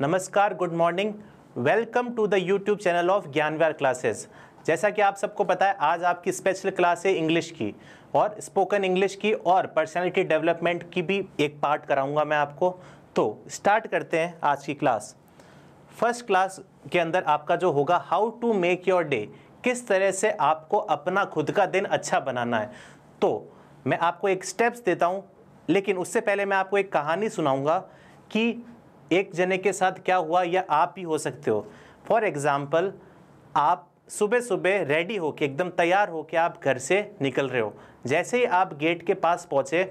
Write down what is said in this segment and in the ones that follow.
नमस्कार good morning welcome to the YouTube channel of Gyanwar classes जैसा कि आप सबको पता है आज आपकी स्पेशल क्लास है इंग्लिश की और स्पोकन इंग्लिश की और पर्सनालिटी डेवलपमेंट की भी एक पार्ट कराऊंगा मैं आपको तो स्टार्ट करते हैं आज की क्लास फर्स्ट क्लास के अंदर आपका जो होगा how to make your day किस तरह से आपको अपना खुद का दिन अच्छा बनाना है तो मैं आपको एक स्टेप्स देता हूँ लेकिन उससे पहले मैं आपको एक कहानी सुनाऊँगा कि एक जने के साथ क्या हुआ या आप ही हो सकते हो फॉर एग्ज़ाम्पल आप सुबह सुबह रेडी होके एकदम तैयार होके आप घर से निकल रहे हो जैसे ही आप गेट के पास पहुँचे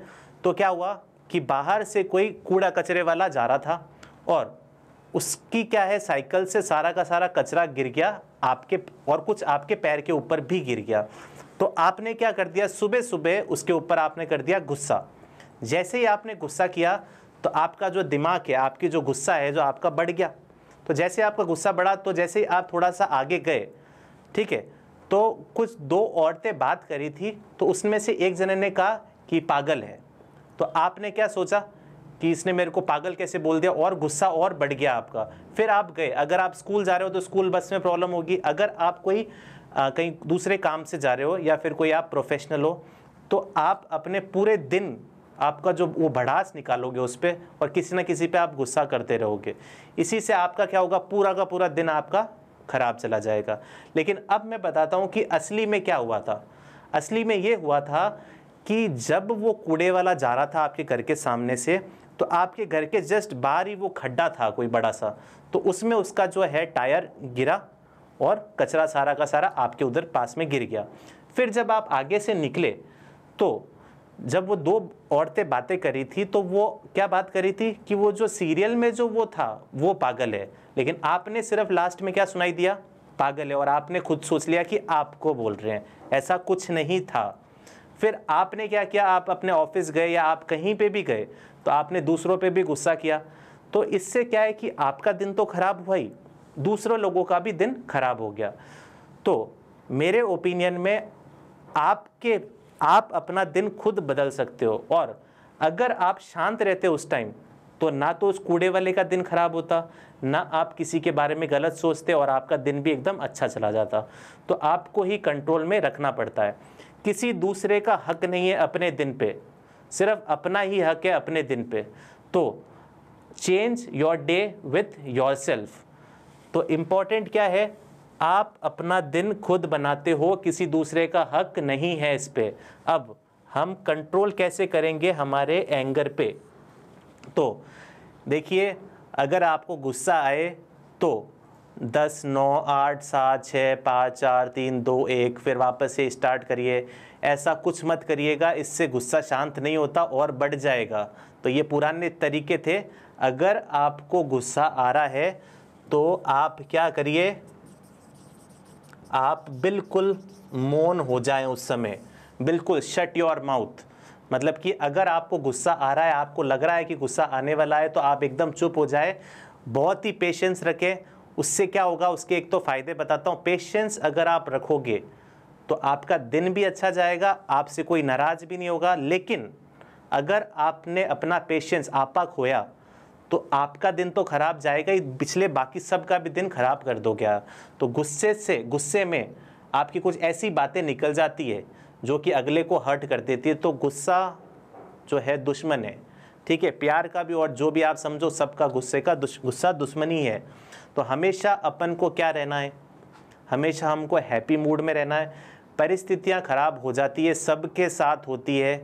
तो क्या हुआ कि बाहर से कोई कूड़ा कचरे वाला जा रहा था और उसकी क्या है साइकिल से सारा का सारा कचरा गिर गया आपके और कुछ आपके पैर के ऊपर भी गिर गया तो आपने क्या कर दिया सुबह सुबह उसके ऊपर आपने कर दिया गुस्सा जैसे ही आपने गुस्सा किया तो आपका जो दिमाग है आपकी जो गुस्सा है जो आपका बढ़ गया तो जैसे आपका गुस्सा बढ़ा तो जैसे ही आप थोड़ा सा आगे गए ठीक है तो कुछ दो औरतें बात करी थी तो उसमें से एक जने ने कहा कि पागल है तो आपने क्या सोचा कि इसने मेरे को पागल कैसे बोल दिया और गुस्सा और बढ़ गया आपका फिर आप गए अगर आप स्कूल जा रहे हो तो स्कूल बस में प्रॉब्लम होगी अगर आप कोई आ, कहीं दूसरे काम से जा रहे हो या फिर कोई आप प्रोफेशनल हो तो आप अपने पूरे दिन आपका जो वो भड़ास निकालोगे उस पर और किसी ना किसी पे आप गुस्सा करते रहोगे इसी से आपका क्या होगा पूरा का पूरा दिन आपका ख़राब चला जाएगा लेकिन अब मैं बताता हूँ कि असली में क्या हुआ था असली में ये हुआ था कि जब वो कूड़े वाला जा रहा था आपके घर के सामने से तो आपके घर के जस्ट बाहर ही वो खड्डा था कोई बड़ा सा तो उसमें उसका जो है टायर गिरा और कचरा सारा का सारा आपके उधर पास में गिर गया फिर जब आप आगे से निकले तो जब वो दो औरतें बातें करी थी तो वो क्या बात करी थी कि वो जो सीरियल में जो वो था वो पागल है लेकिन आपने सिर्फ लास्ट में क्या सुनाई दिया पागल है और आपने खुद सोच लिया कि आपको बोल रहे हैं ऐसा कुछ नहीं था फिर आपने क्या किया आप अपने ऑफिस गए या आप कहीं पे भी गए तो आपने दूसरों पे भी गुस्सा किया तो इससे क्या है कि आपका दिन तो खराब हुआ ही दूसरों लोगों का भी दिन खराब हो गया तो मेरे ओपिनियन में आपके आप अपना दिन खुद बदल सकते हो और अगर आप शांत रहते उस टाइम तो ना तो उस कूड़े वाले का दिन खराब होता ना आप किसी के बारे में गलत सोचते और आपका दिन भी एकदम अच्छा चला जाता तो आपको ही कंट्रोल में रखना पड़ता है किसी दूसरे का हक नहीं है अपने दिन पे सिर्फ अपना ही हक है अपने दिन पे तो change your day with your self तो इम्पॉर्टेंट क्या है आप अपना दिन खुद बनाते हो किसी दूसरे का हक नहीं है इस पर अब हम कंट्रोल कैसे करेंगे हमारे एंगर पे तो देखिए अगर आपको गुस्सा आए तो दस नौ आठ सात छः पाँच चार तीन दो एक फिर वापस से स्टार्ट करिए ऐसा कुछ मत करिएगा इससे गुस्सा शांत नहीं होता और बढ़ जाएगा तो ये पुराने तरीके थे अगर आपको गुस्सा आ रहा है तो आप क्या करिए आप बिल्कुल मौन हो जाएं उस समय बिल्कुल शट योर माउथ मतलब कि अगर आपको गुस्सा आ रहा है आपको लग रहा है कि गुस्सा आने वाला है तो आप एकदम चुप हो जाए बहुत ही पेशेंस रखें उससे क्या होगा उसके एक तो फ़ायदे बताता हूँ पेशेंस अगर आप रखोगे तो आपका दिन भी अच्छा जाएगा आपसे कोई नाराज़ भी नहीं होगा लेकिन अगर आपने अपना पेशेंस आपा खोया तो आपका दिन तो खराब जाएगा ही पिछले बाकी सब का भी दिन खराब कर दो क्या तो गुस्से से गुस्से में आपकी कुछ ऐसी बातें निकल जाती है जो कि अगले को हर्ट कर देती है तो गुस्सा जो है दुश्मन है ठीक है प्यार का भी और जो भी आप समझो सबका गुस्से का गुस्सा दुश्मनी है तो हमेशा अपन को क्या रहना है हमेशा हमको हैप्पी मूड में रहना है परिस्थितियाँ ख़राब हो जाती है सबके साथ होती है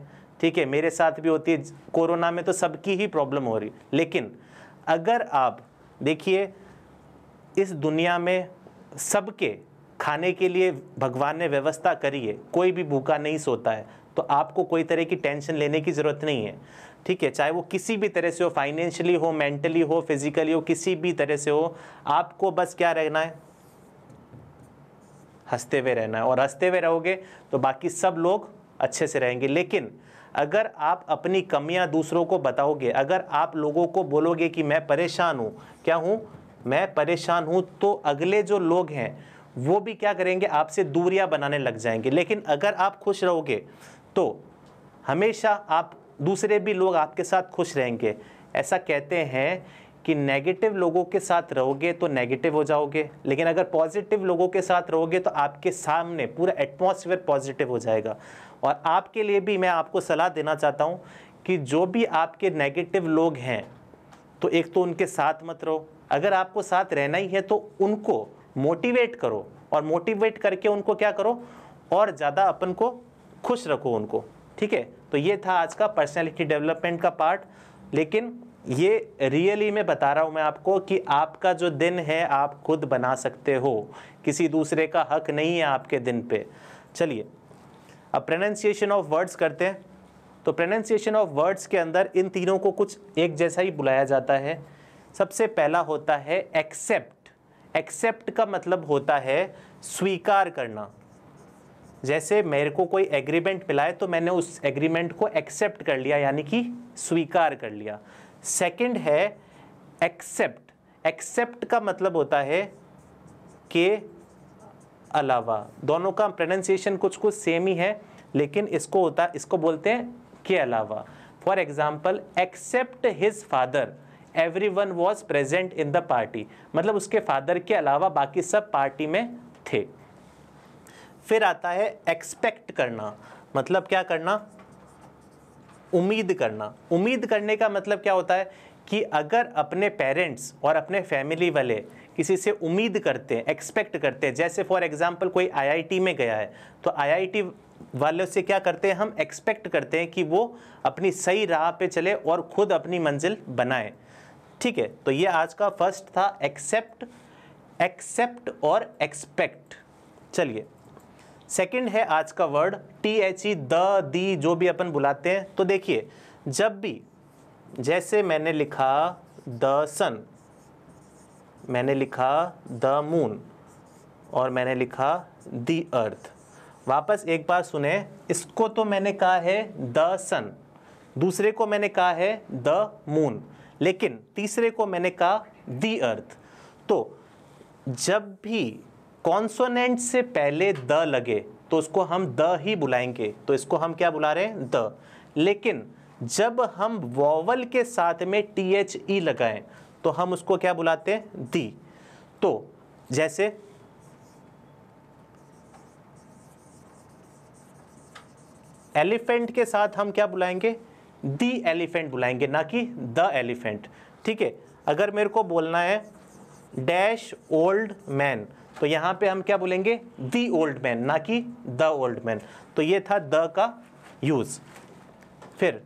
ठीक है मेरे साथ भी होती है कोरोना में तो सबकी ही प्रॉब्लम हो रही लेकिन अगर आप देखिए इस दुनिया में सबके खाने के लिए भगवान ने व्यवस्था करी है कोई भी भूखा नहीं सोता है तो आपको कोई तरह की टेंशन लेने की ज़रूरत नहीं है ठीक है चाहे वो किसी भी तरह से हो फाइनेंशियली हो मेंटली हो फिजिकली हो किसी भी तरह से हो आपको बस क्या रहना है हंसते हुए रहना है और हंसते हुए रहोगे तो बाकी सब लोग अच्छे से रहेंगे लेकिन अगर आप अपनी कमियां दूसरों को बताओगे अगर आप लोगों को बोलोगे कि मैं परेशान हूँ क्या हूँ मैं परेशान हूँ तो अगले जो लोग हैं वो भी क्या करेंगे आपसे दूरियां बनाने लग जाएंगे लेकिन अगर आप खुश रहोगे तो हमेशा आप दूसरे भी लोग आपके साथ खुश रहेंगे ऐसा कहते हैं कि नेगेटिव लोगों के साथ रहोगे तो नेगेटिव हो जाओगे लेकिन अगर पॉजिटिव लोगों के साथ रहोगे तो आपके सामने पूरा एटमॉस्फेयर पॉजिटिव हो जाएगा और आपके लिए भी मैं आपको सलाह देना चाहता हूँ कि जो भी आपके नेगेटिव लोग हैं तो एक तो उनके साथ मत रहो अगर आपको साथ रहना ही है तो उनको मोटिवेट करो और मोटिवेट करके उनको क्या करो और ज़्यादा अपन को खुश रखो उनको ठीक है तो ये था आज का पर्सनैलिटी डेवलपमेंट का पार्ट लेकिन ये रियली मैं बता रहा हूँ मैं आपको कि आपका जो दिन है आप खुद बना सकते हो किसी दूसरे का हक नहीं है आपके दिन पे चलिए अब प्रोनाउंसिएशन ऑफ वर्ड्स करते हैं तो प्रोनाउंसिएशन ऑफ वर्ड्स के अंदर इन तीनों को कुछ एक जैसा ही बुलाया जाता है सबसे पहला होता है एक्सेप्ट एक्सेप्ट का मतलब होता है स्वीकार करना जैसे मेरे को कोई एग्रीमेंट मिला है तो मैंने उस एग्रीमेंट को एक्सेप्ट कर लिया यानी कि स्वीकार कर लिया सेकंड है एक्सेप्ट एक्सेप्ट का मतलब होता है कि अलावा दोनों का प्रोनाशिएशन कुछ कुछ सेम ही है लेकिन इसको होता इसको बोलते हैं के अलावा for example except his father every one was present in the party मतलब उसके फादर के अलावा बाकी सब पार्टी में थे फिर आता है एक्सपेक्ट करना मतलब क्या करना उम्मीद करना उम्मीद करने का मतलब क्या होता है कि अगर अपने पेरेंट्स और अपने फैमिली वाले किसी से उम्मीद करते हैं एक्सपेक्ट करते हैं जैसे फॉर एग्जांपल कोई आईआईटी में गया है तो आईआईटी वालों से क्या करते हैं हम एक्सपेक्ट करते हैं कि वो अपनी सही राह पे चले और ख़ुद अपनी मंजिल बनाए ठीक है तो ये आज का फर्स्ट था एक्सेप्ट एक्सेप्ट और एक्सपेक्ट चलिए सेकंड है आज का word T H E the the जो भी अपन बुलाते हैं तो देखिए जब भी जैसे मैंने लिखा द सन मैंने लिखा द मून और मैंने लिखा द अर्थ वापस एक बार सुने इसको तो मैंने कहा है द सन दूसरे को मैंने कहा है द मून लेकिन तीसरे को मैंने कहा द अर्थ तो जब भी कॉन्सोनेंट से पहले द लगे तो उसको हम द ही बुलाएंगे तो इसको हम क्या बुला रहे हैं द लेकिन जब हम वॉवल के साथ में टी एच ई लगाएं तो हम उसको क्या बुलाते हैं दी तो जैसे एलिफेंट के साथ हम क्या बुलाएंगे दी एलिफेंट बुलाएंगे ना कि द एलिफेंट ठीक है अगर मेरे को बोलना है डैश ओल्ड मैन तो यहां पे हम क्या बोलेंगे दी ओल्ड मैन ना कि द ओल्ड मैन तो ये था द का यूज़ फिर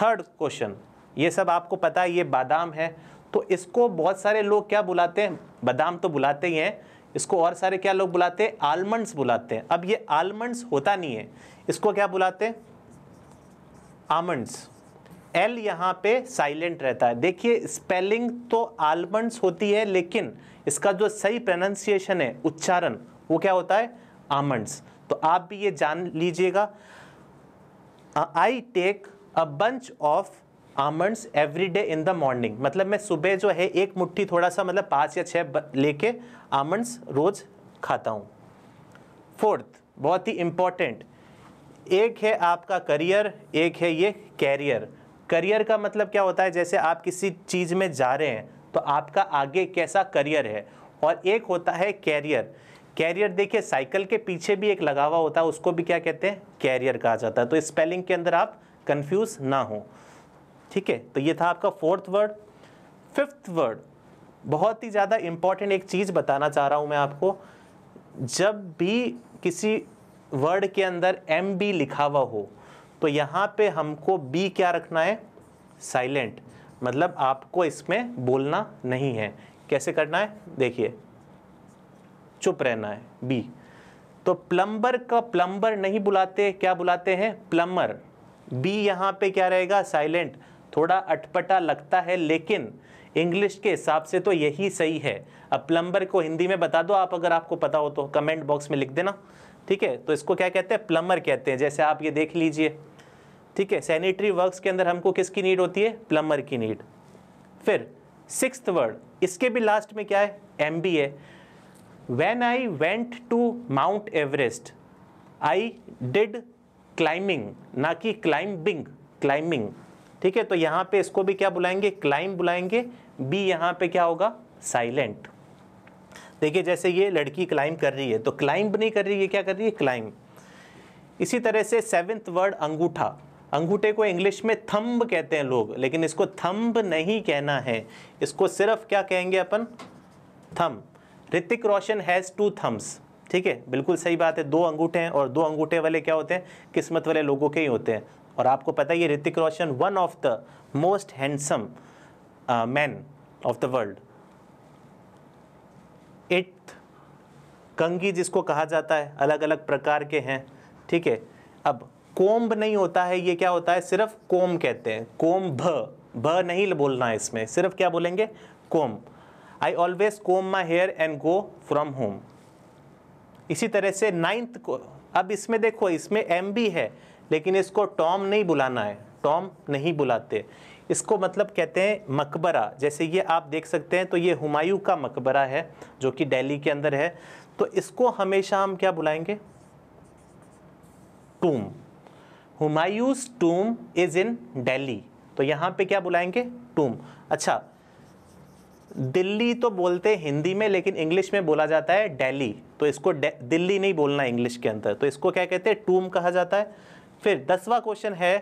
थर्ड क्वेश्चन ये सब आपको पता है ये बादाम है तो इसको बहुत सारे लोग क्या बुलाते हैं बादाम तो बुलाते ही हैं इसको और सारे क्या लोग बुलाते हैं आलमंड्स बुलाते हैं अब ये आलमंड्स होता नहीं है इसको क्या बुलाते हैं आमंड्स एल यहाँ पे साइलेंट रहता है देखिए स्पेलिंग तो आलमंड्स होती है लेकिन इसका जो सही प्रोनाउंसिएशन है उच्चारण वो क्या होता है आमंड्स तो आप भी ये जान लीजिएगा I take a bunch of almonds every day in the morning मतलब मैं सुबह जो है एक मुट्ठी थोड़ा सा मतलब पाँच या छः लेके आमंड्स रोज़ खाता हूँ फोर्थ बहुत ही इम्पॉर्टेंट एक है आपका करियर एक है ये कैरियर करियर का मतलब क्या होता है जैसे आप किसी चीज़ में जा रहे हैं तो आपका आगे कैसा करियर है और एक होता है कैरियर कैरियर देखिए साइकिल के पीछे भी एक लगा हुआ होता है उसको भी क्या कहते हैं कैरियर कहा जाता है तो स्पेलिंग के अंदर आप कंफ्यूज ना हो ठीक है तो ये था आपका फोर्थ वर्ड फिफ्थ वर्ड बहुत ही ज़्यादा इम्पॉर्टेंट एक चीज़ बताना चाह रहा हूँ मैं आपको जब भी किसी वर्ड के अंदर एम बी लिखा हुआ हो तो यहाँ पे हमको बी क्या रखना है साइलेंट मतलब आपको इसमें बोलना नहीं है कैसे करना है देखिए चुप रहना है बी तो प्लम्बर का प्लम्बर नहीं बुलाते क्या बुलाते हैं प्लम्बर बी यहाँ पे क्या रहेगा साइलेंट थोड़ा अटपटा लगता है लेकिन इंग्लिश के हिसाब से तो यही सही है अब प्लम्बर को हिंदी में बता दो आप अगर आपको पता हो तो कमेंट बॉक्स में लिख देना ठीक है तो इसको क्या कहते हैं प्लम्बर कहते हैं जैसे आप ये देख लीजिए ठीक है सैनिटरी वर्क्स के अंदर हमको किसकी नीड होती है प्लम्बर की नीड फिर सिक्स वर्ड इसके भी लास्ट में क्या है M B A when I went to Mount Everest I did climbing ना कि क्लाइंबिंग क्लाइंबिंग ठीक है तो यहां पे इसको भी क्या बुलाएंगे क्लाइम बुलाएंगे बी यहाँ पे क्या होगा साइलेंट देखिए जैसे ये लड़की क्लाइम कर रही है तो क्लाइंब नहीं कर रही है क्या कर रही है क्लाइम इसी तरह से सेवेंथ वर्ड अंगूठा अंगूठे को इंग्लिश में थम्ब कहते हैं लोग लेकिन इसको थम्ब नहीं कहना है इसको सिर्फ क्या कहेंगे अपन thumb Hrithik Roshan has two thumbs ठीक है बिल्कुल सही बात है दो अंगूठे हैं और दो अंगूठे वाले क्या होते हैं किस्मत वाले लोगों के ही होते हैं और आपको पता ही Hrithik Roshan one of the most handsome man of the world eighth कंगी जिसको कहा जाता है अलग अलग प्रकार के हैं ठीक है अब कोम्ब नहीं होता है ये क्या होता है सिर्फ कोम कहते हैं कोम भ भ नहीं बोलना है इसमें सिर्फ क्या बोलेंगे comb I always comb my hair and go from home इसी तरह से नाइन्थ को अब इसमें देखो इसमें एम भी है लेकिन इसको टॉम नहीं बुलाना है टॉम नहीं बुलाते इसको मतलब कहते हैं मकबरा जैसे ये आप देख सकते हैं तो ये हुमायूं का मकबरा है जो कि दिल्ली के अंदर है तो इसको हमेशा हम क्या बुलाएंगे tomb Humayun's tomb is in Delhi तो यहाँ पे क्या बुलाएंगे टूम अच्छा दिल्ली तो बोलते हिंदी में लेकिन इंग्लिश में बोला जाता है डेली तो इसको दिल्ली नहीं बोलना इंग्लिश के अंदर तो इसको क्या कहते हैं टूम कहा जाता है फिर दसवा क्वेश्चन है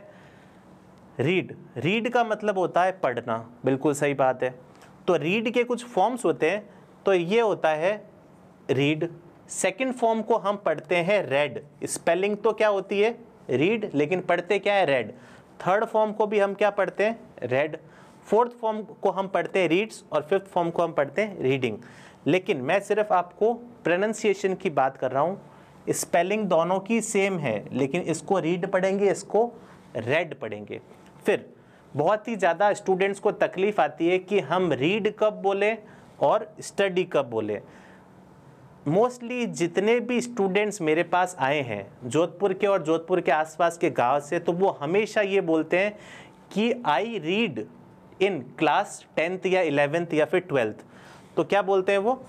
रीड रीड का मतलब होता है पढ़ना बिल्कुल सही बात है तो रीड के कुछ फॉर्म्स होते हैं तो ये होता है रीड सेकंड फॉर्म को हम पढ़ते हैं रेड स्पेलिंग तो क्या होती है रीड लेकिन पढ़ते क्या है रेड थर्ड फॉर्म को भी हम क्या पढ़ते हैं रेड फोर्थ फॉर्म को हम पढ़ते हैं रीड्स और फिफ्थ फॉर्म को हम पढ़ते हैं रीडिंग लेकिन मैं सिर्फ आपको प्रोनंसिएशन की बात कर रहा हूँ स्पेलिंग दोनों की सेम है लेकिन इसको रीड पढ़ेंगे इसको रेड पढ़ेंगे फिर बहुत ही ज़्यादा स्टूडेंट्स को तकलीफ़ आती है कि हम रीड कब बोले और स्टडी कब बोले मोस्टली जितने भी स्टूडेंट्स मेरे पास आए हैं जोधपुर के और जोधपुर के आसपास के गांव से तो वो हमेशा ये बोलते हैं कि I read in class tenth या इलेवेंथ या फिर ट्वेल्थ तो क्या बोलते हैं वो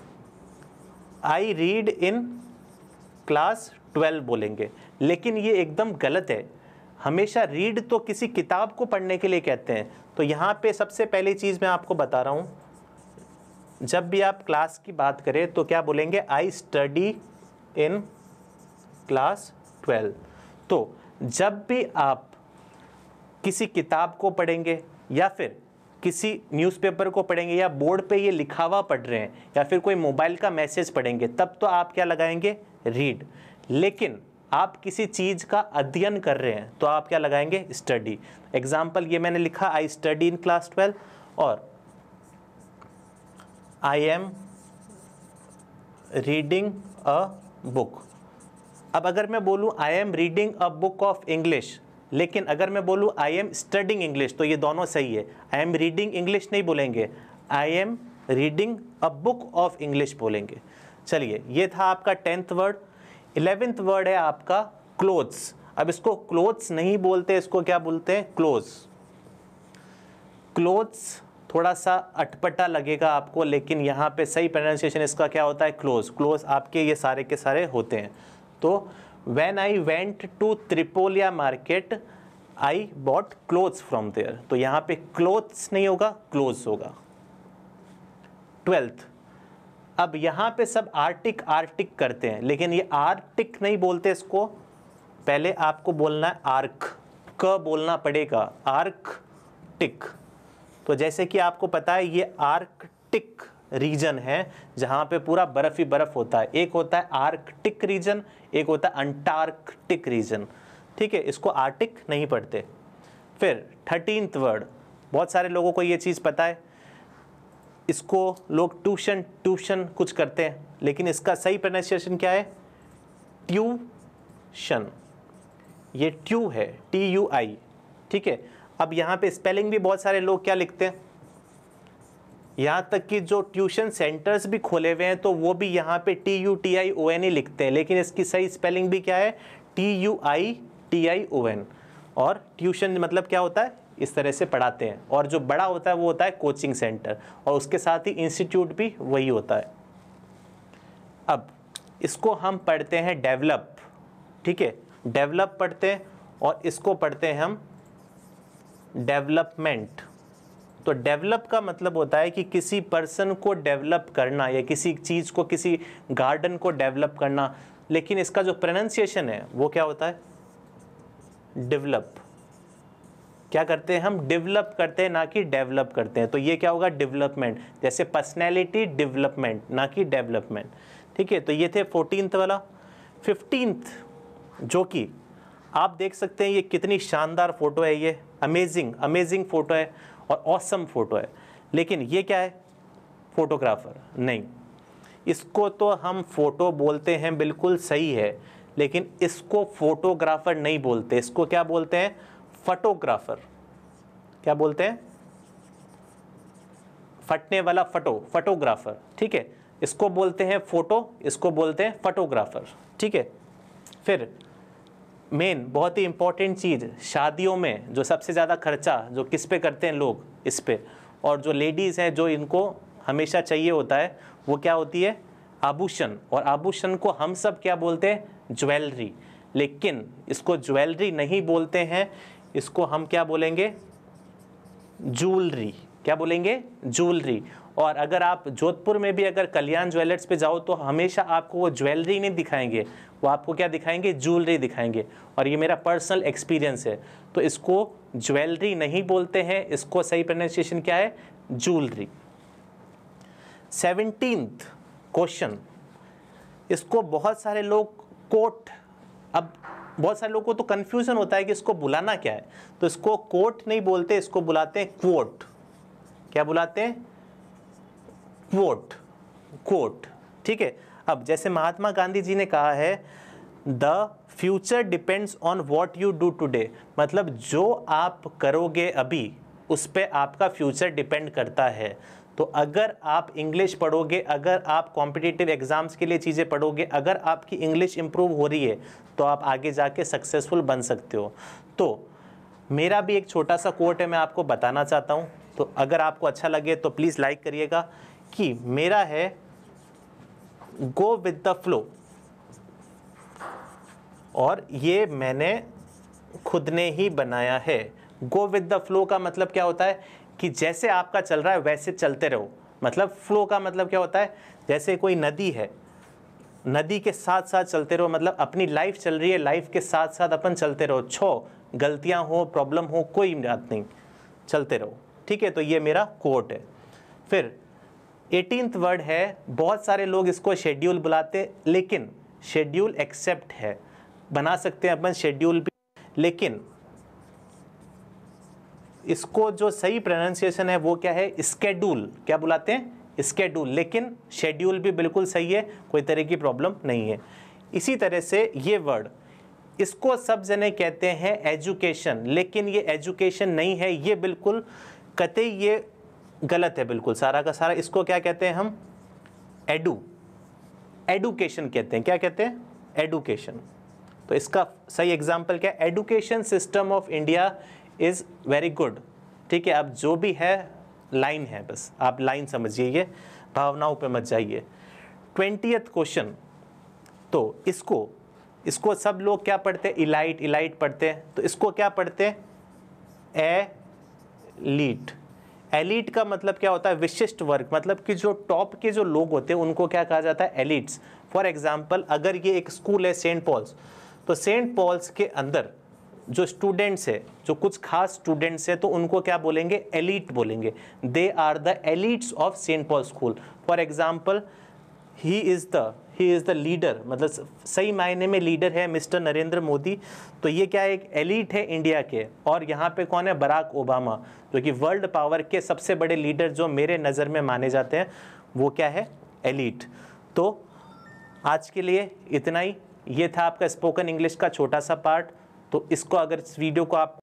I read in class twelve बोलेंगे लेकिन ये एकदम गलत है हमेशा रीड तो किसी किताब को पढ़ने के लिए कहते हैं तो यहाँ पे सबसे पहली चीज़ मैं आपको बता रहा हूँ जब भी आप क्लास की बात करें तो क्या बोलेंगे I study in class twelve तो जब भी आप किसी किताब को पढ़ेंगे या फिर किसी न्यूज़पेपर को पढ़ेंगे या बोर्ड पे ये लिखा हुआ पढ़ रहे हैं या फिर कोई मोबाइल का मैसेज पढ़ेंगे तब तो आप क्या लगाएंगे रीड लेकिन आप किसी चीज़ का अध्ययन कर रहे हैं तो आप क्या लगाएंगे स्टडी एग्जाम्पल ये मैंने लिखा I study in class twelve और I am reading a book अब अगर मैं बोलूँ I am reading a book of English लेकिन अगर मैं बोलूँ आई एम स्टडिंग इंग्लिश तो ये दोनों सही है आई एम रीडिंग इंग्लिश नहीं बोलेंगे I am reading a book of English बोलेंगे चलिए ये था आपका टेंथ वर्ड इलेवेंथ वर्ड है आपका क्लोथ्स अब इसको क्लोथ्स नहीं बोलते इसको क्या बोलते हैं क्लोज क्लोथ्स थोड़ा सा अटपटा लगेगा आपको लेकिन यहाँ पे सही प्रोनाउंसिएशन इसका क्या होता है क्लोज क्लोज आपके ये सारे के सारे होते हैं तो when I went to Tripolia market I bought clothes from there तो यहाँ पे क्लोथ नहीं होगा क्लोज होगा ट्वेल्थ अब यहाँ पे सब आर्टिक आर्टिक करते हैं लेकिन ये आर्टिक नहीं बोलते इसको पहले आपको बोलना है आर्क क बोलना पड़ेगा आर्क टिक तो जैसे कि आपको पता है ये आर्क टिक रीजन है जहाँ पे पूरा बर्फ़ ही बर्फ़ होता है एक होता है आर्कटिक रीजन एक होता है अंटार्कटिक रीजन ठीक है इसको आर्टिक नहीं पढ़ते फिर थर्टीनथ वर्ड बहुत सारे लोगों को ये चीज़ पता है इसको लोग ट्यूशन ट्यूशन कुछ करते हैं लेकिन इसका सही प्रोनाउंसिएशन क्या है ट्यूशन ये ट्यू है टी यू आई ठीक है अब यहाँ पे स्पेलिंग भी बहुत सारे लोग क्या लिखते हैं यहाँ तक कि जो ट्यूशन सेंटर्स भी खोले हुए हैं तो वो भी यहाँ पे T U T I O N ही लिखते हैं लेकिन इसकी सही स्पेलिंग भी क्या है T U I T I O N और ट्यूशन मतलब क्या होता है इस तरह से पढ़ाते हैं और जो बड़ा होता है वो होता है कोचिंग सेंटर और उसके साथ ही इंस्टीट्यूट भी वही होता है अब इसको हम पढ़ते हैं डेवलप ठीक है डेवलप पढ़ते हैं और इसको पढ़ते हैं हम डेवलपमेंट तो डेवलप का मतलब होता है कि किसी पर्सन को डेवलप करना या किसी चीज़ को किसी गार्डन को डेवलप करना लेकिन इसका जो प्रोनाउंसिएशन है वो क्या होता है डेवलप क्या करते हैं हम डेवलप करते हैं ना कि डेवलप करते हैं तो ये क्या होगा डेवलपमेंट जैसे पर्सनैलिटी डेवलपमेंट ना कि डेवलपमेंट ठीक है तो ये थे फोर्टीनथ वाला फिफ्टींथ जो कि आप देख सकते हैं ये कितनी शानदार फ़ोटो है ये अमेजिंग अमेजिंग फ़ोटो है और औसम फ़ोटो है लेकिन ये क्या है फ़ोटोग्राफ़र नहीं इसको तो हम फ़ोटो बोलते हैं बिल्कुल सही है लेकिन इसको फ़ोटोग्राफ़र नहीं बोलते इसको क्या बोलते हैं फ़ोटोग्राफ़र क्या बोलते हैं फटने वाला फ़टो फ़ोटोग्राफ़र ठीक है इसको बोलते हैं फ़ोटो इसको बोलते हैं फ़ोटोग्राफ़र ठीक है फिर मेन बहुत ही इम्पॉर्टेंट चीज़ शादियों में जो सबसे ज़्यादा खर्चा जो किस पे करते हैं लोग इस पर और जो लेडीज़ हैं जो इनको हमेशा चाहिए होता है वो क्या होती है आभूषण और आभूषण को हम सब क्या बोलते हैं ज्वेलरी लेकिन इसको ज्वेलरी नहीं बोलते हैं इसको हम क्या बोलेंगे जूलरी क्या बोलेंगे जूलरी और अगर आप जोधपुर में भी अगर कल्याण ज्वेलर्स पे जाओ तो हमेशा आपको वो ज्वेलरी नहीं दिखाएंगे वो आपको क्या दिखाएंगे ज्वेलरी दिखाएंगे और ये मेरा पर्सनल एक्सपीरियंस है तो इसको ज्वेलरी नहीं बोलते हैं इसको सही प्रोनाउंसिएशन क्या है ज्वेलरी सेवनटीन्थ क्वेश्चन इसको बहुत सारे लोग कोट अब बहुत सारे लोगों को तो कन्फ्यूज़न होता है कि इसको बुलाना क्या है तो इसको कोट नहीं बोलते इसको बुलाते हैं क्वोट क्या बुलाते हैं क्वोट क्वोट ठीक है अब जैसे महात्मा गांधी जी ने कहा है the future depends on what you do today मतलब जो आप करोगे अभी उस पर आपका फ्यूचर डिपेंड करता है तो अगर आप इंग्लिश पढ़ोगे अगर आप कॉम्पिटिटिव एग्ज़ाम्स के लिए चीज़ें पढ़ोगे अगर आपकी इंग्लिश इम्प्रूव हो रही है तो आप आगे जाके सक्सेसफुल बन सकते हो तो मेरा भी एक छोटा सा कोट है मैं आपको बताना चाहता हूँ तो अगर आपको अच्छा लगे तो प्लीज़ लाइक करिएगा कि मेरा है गो विद द फ्लो और ये मैंने खुद ने ही बनाया है गो विद द फ्लो का मतलब क्या होता है कि जैसे आपका चल रहा है वैसे चलते रहो मतलब फ्लो का मतलब क्या होता है जैसे कोई नदी है नदी के साथ साथ चलते रहो मतलब अपनी लाइफ चल रही है लाइफ के साथ साथ अपन चलते रहो छो गलतियां हो प्रॉब्लम हो कोई बात नहीं चलते रहो ठीक है तो ये मेरा कोट है फिर एटीनथ वर्ड है बहुत सारे लोग इसको शेड्यूल बुलाते लेकिन शेड्यूल एक्सेप्ट है बना सकते हैं अपन शेड्यूल भी लेकिन इसको जो सही प्रोनाउंसिएशन है वो क्या है स्केड्यूल क्या बुलाते हैं स्केड्यूल लेकिन शेड्यूल भी बिल्कुल सही है कोई तरह की प्रॉब्लम नहीं है इसी तरह से ये वर्ड इसको सब जने कहते हैं एजुकेशन लेकिन ये एजुकेशन नहीं है ये बिल्कुल कतई ये गलत है बिल्कुल सारा का सारा इसको क्या कहते हैं हम एडू एडुकेशन कहते हैं क्या कहते हैं एडुकेशन तो इसका सही एग्जाम्पल क्या है education system of India is very good ठीक है अब जो भी है लाइन है बस आप लाइन समझिए ये भावनाओं पे मत जाइए ट्वेंटियथ क्वेश्चन तो इसको इसको सब लोग क्या पढ़ते हैं इलाइट इलाइट पढ़ते हैं तो इसको क्या पढ़ते हैं ए लीट एलिट का मतलब क्या होता है विशिष्ट वर्ग मतलब कि जो टॉप के जो लोग होते हैं उनको क्या कहा जाता है एलिट्स फॉर एग्जाम्पल अगर ये एक स्कूल है सेंट पॉल्स तो सेंट पॉल्स के अंदर जो स्टूडेंट्स है जो कुछ खास स्टूडेंट्स है तो उनको क्या बोलेंगे एलिट बोलेंगे they are the elites of Saint Paul school for example he is the he is the leader मतलब सही मायने में लीडर है मिस्टर नरेंद्र मोदी तो ये क्या एक एलिट है इंडिया के और यहाँ पे कौन है बराक ओबामा जो कि वर्ल्ड पावर के सबसे बड़े लीडर जो मेरे नज़र में माने जाते हैं वो क्या है एलिट तो आज के लिए इतना ही ये था आपका स्पोकन इंग्लिश का छोटा सा पार्ट तो इसको अगर इस वीडियो को आप